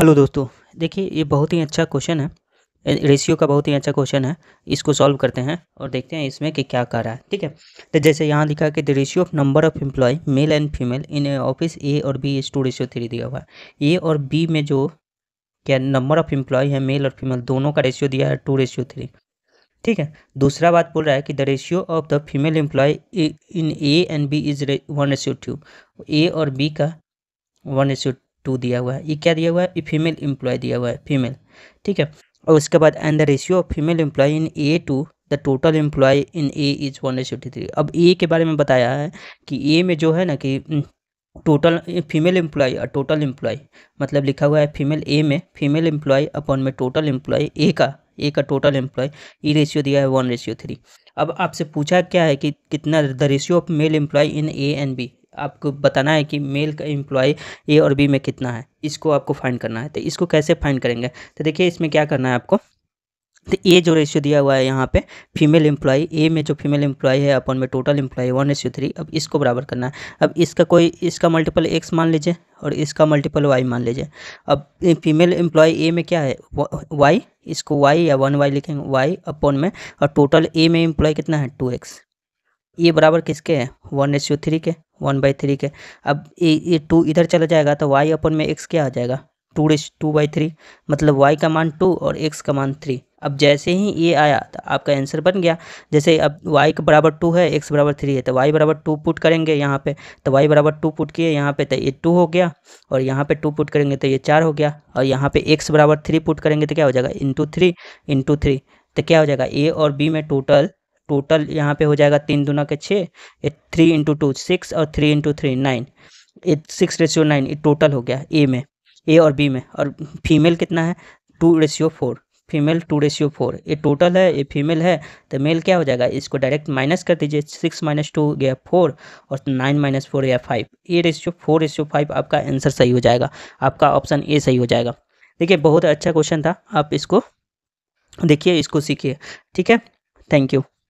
hello दोस्तों देखिए ये बहुत ही अच्छा क्वेश्चन है रेशियो का बहुत ही अच्छा क्वेश्चन है इसको सॉल्व करते हैं और देखते हैं इसमें कि क्या कर रहा है ठीक है तो जैसे यहाँ लिखा है कि the ratio of number of employee male and female in office A और B is two ratio three दिया हुआ है ए और बी में जो क्या नंबर ऑफ एम्प्लॉय है मेल और फीमेल दोनों का रेशियो दिया है टू रेशियो थ्री ठीक है दूसरा बात बोल रहा है कि the ratio of the female employee in A and B is one ratio two A और बी का वन रेशियो टू दिया हुआ है ये क्या दिया हुआ है ये फीमेल एम्प्लॉय दिया हुआ है फीमेल ठीक है और उसके बाद and the ratio of female employee in A to the total employee in A is one hundred three अब ए के बारे में बताया है कि ए में जो है ना कि टोटल फीमेल एम्प्लॉय और टोटल एम्प्लॉय मतलब लिखा हुआ है फीमेल ए में फीमेल एम्प्लॉय अपॉन में टोटल एम्प्लॉय ए का ए का टोटल एम्प्लॉय ई रेशियो दिया है वन रेशियो थ्री अब आपसे पूछा क्या है कि कितना the ratio of male employee in A and B आपको बताना है कि मेल का एम्प्लॉय ए और बी में कितना है इसको आपको फाइंड करना है तो इसको कैसे फाइंड करेंगे तो देखिए इसमें क्या करना है आपको तो ए जो रेशियो दिया हुआ है यहाँ पे फीमेल एम्प्लॉय ए में जो फीमेल एम्प्लॉय है अपन में total employee one ratio three अब इसको बराबर करना है अब इसका कोई इसका मल्टीपल एक्स मान लीजिए और इसका मल्टीपल वाई मान लीजिए अब फीमेल एम्प्लॉय ए में क्या है वाई इसको वाई या वन वाई लिखेंगे वाई अपॉन में और टोटल ए में एम्प्लॉय कितना है टू एक्स ये बराबर किसके हैं वन यू थ्री के वन बाई थ्री के अब ये ये टू इधर चला जाएगा तो वाई अपन में एक्स क्या आ जाएगा two ratio two by three मतलब वाई का मान टू और एक्स का मान थ्री अब जैसे ही ये आया तो आपका आंसर बन गया जैसे अब वाई के बराबर टू है एक्स बराबर थ्री है तो वाई बराबर टू पुट करेंगे यहाँ पे तो वाई बराबर टू पुट किए यहाँ पे तो ये टू हो गया और यहाँ पे टू पुट करेंगे तो ये चार हो गया और यहाँ पे एक्स बराबर थ्री पुट करेंगे तो क्या हो जाएगा इंटू थ्री इंटू थ्री तो क्या हो जाएगा ए और बी में टोटल टोटल यहाँ पे हो जाएगा तीन दुना के छः थ्री इंटू टू सिक्स और three into three nine six ratio nine ये टोटल हो गया ए में ए और बी में और फीमेल कितना है two ratio four female two ratio four ये टोटल है ये फीमेल है तो मेल क्या हो जाएगा इसको डायरेक्ट माइनस कर दीजिए सिक्स माइनस टू गया फोर और नाइन माइनस फोर गया five A ratio four ratio five आपका आंसर सही हो जाएगा आपका ऑप्शन ए सही हो जाएगा देखिए बहुत अच्छा क्वेश्चन था आप इसको देखिए इसको सीखिए ठीक है थैंक यू